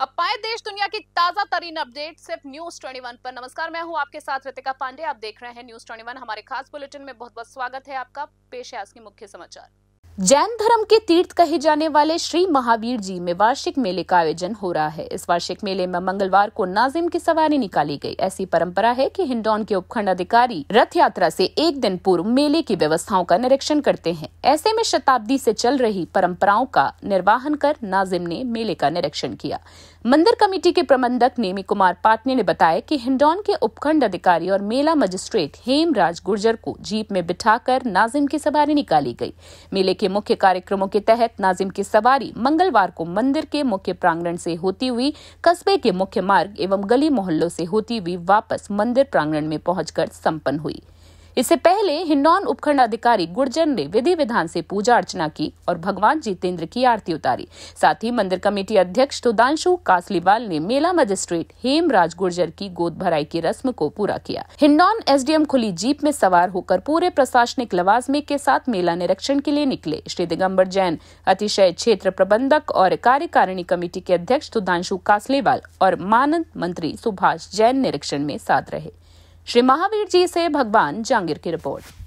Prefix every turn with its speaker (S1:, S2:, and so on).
S1: अब पाए देश दुनिया की ताजा तरीन अपडेट सिर्फ न्यूज ट्वेंटी वन पर नमस्कार मैं हूं आपके साथ रितिका पांडे आप देख रहे हैं न्यूज ट्वेंटी वन हमारे खास बुलेटिन में बहुत बहुत स्वागत है आपका पेश है आज के मुख्य समाचार जैन धर्म के तीर्थ कहे जाने वाले श्री महावीर जी में वार्षिक मेले का आयोजन हो रहा है इस वार्षिक मेले में मंगलवार को नाजिम की सवारी निकाली गई ऐसी परंपरा है कि हिंडौन के उपखंड अधिकारी रथ यात्रा से एक दिन पूर्व मेले की व्यवस्थाओं का निरीक्षण करते हैं ऐसे में शताब्दी से चल रही परंपराओं का निर्वाहन कर नाजिम ने मेले का निरीक्षण किया मंदिर कमेटी के प्रबंधक नेमी कुमार पाटने ने बताया कि हिंडौन के उपखंड अधिकारी और मेला मजिस्ट्रेट हेमराज गुर्जर को जीप में बिठाकर नाजिम की सवारी निकाली गई मेले के के मुख्य कार्यक्रमों के तहत नाजिम की सवारी मंगलवार को मंदिर के मुख्य प्रांगण से होती हुई कस्बे के मुख्य मार्ग एवं गली मोहल्लों से होती हुई वापस मंदिर प्रांगण में पहुंचकर संपन्न हुई इससे पहले हिंडौन उपखंड अधिकारी गुर्जर ने विधि विधान से पूजा अर्चना की और भगवान जितेंद्र की आरती उतारी साथ ही मंदिर कमेटी अध्यक्ष सुधांशु कासलीवाल ने मेला मजिस्ट्रेट हेमराज गुर्जर की गोद भराई की रस्म को पूरा किया हिंडौन एसडीएम खुली जीप में सवार होकर पूरे प्रशासनिक लवाजमे के साथ मेला निरीक्षण के लिए निकले श्री दिगम्बर जैन अतिशय क्षेत्र प्रबंधक और कार्यकारिणी कमेटी के अध्यक्ष सुधांशु कासलेवाल और मानद मंत्री सुभाष जैन निरीक्षण में साथ रहे श्री महावीर जी से भगवान जांगिर की रिपोर्ट